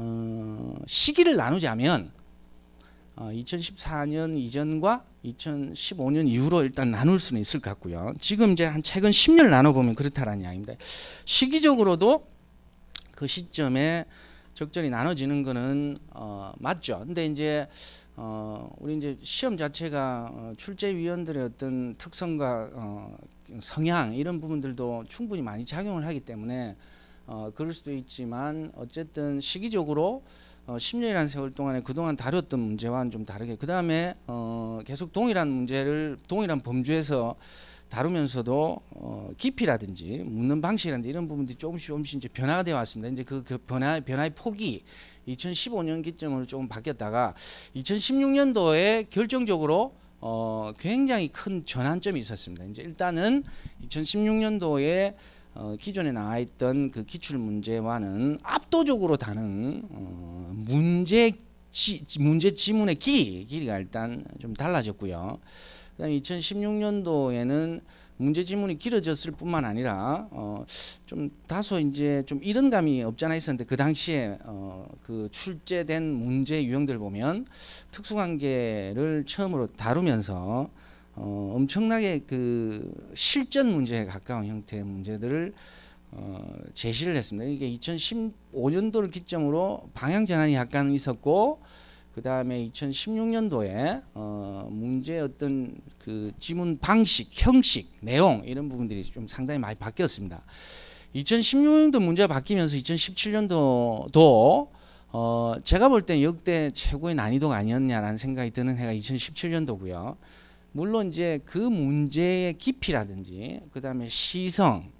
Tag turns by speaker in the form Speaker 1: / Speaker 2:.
Speaker 1: 어, 시기를 나누자면 어, 2014년 이전과 2015년 이후로 일단 나눌 수는 있을 것 같고요. 지금 이제 한 최근 10년 나눠보면 그렇다라는 이야기입니다. 시기적으로도 그 시점에 적절히 나눠지는 거는 어, 맞죠. 근데 이제 어, 우리 이제 시험 자체가 어, 출제위원들의 어떤 특성과 어, 성향 이런 부분들도 충분히 많이 작용을 하기 때문에 어, 그럴 수도 있지만 어쨌든 시기적으로 어, 10년이라는 세월 동안에 그동안 다뤘던 문제와는 좀 다르게 그 다음에 어, 계속 동일한 문제를 동일한 범주에서 다루면서도 어, 깊이라든지 묻는 방식이라든지 이런 부분들이 조금씩 조금씩 이제 변화가 되어 왔습니다. 이제 그, 그 변화 변화의 폭이 2015년 기점으로 조금 바뀌었다가 2016년도에 결정적으로 어, 굉장히 큰 전환점이 있었습니다. 이제 일단은 2016년도에 어, 기존에 나와 있던 그 기출 문제와는 압도적으로 다른 어, 문제 지, 문제 지문의 길이 길이가 일단 좀 달라졌고요. 그다음 2016년도에는 문제 지문이 길어졌을 뿐만 아니라 어, 좀 다소 이제 좀 이런 감이 없잖아 있었는데 그 당시에 어, 그 출제된 문제 유형들 보면 특수관계를 처음으로 다루면서 어, 엄청나게 그 실전 문제에 가까운 형태의 문제들을 어, 제시를 했습니다. 이게 2015년도를 기점으로 방향 전환이 약간 있었고 그 다음에 2016년도에 어, 문제 어떤 그 지문 방식, 형식, 내용 이런 부분들이 좀 상당히 많이 바뀌었습니다. 2016년도 문제가 바뀌면서 2017년도도 어, 제가 볼땐 역대 최고의 난이도가 아니었냐라는 생각이 드는 해가 2017년도고요. 물론 이제 그 문제의 깊이라든지 그다음에 시성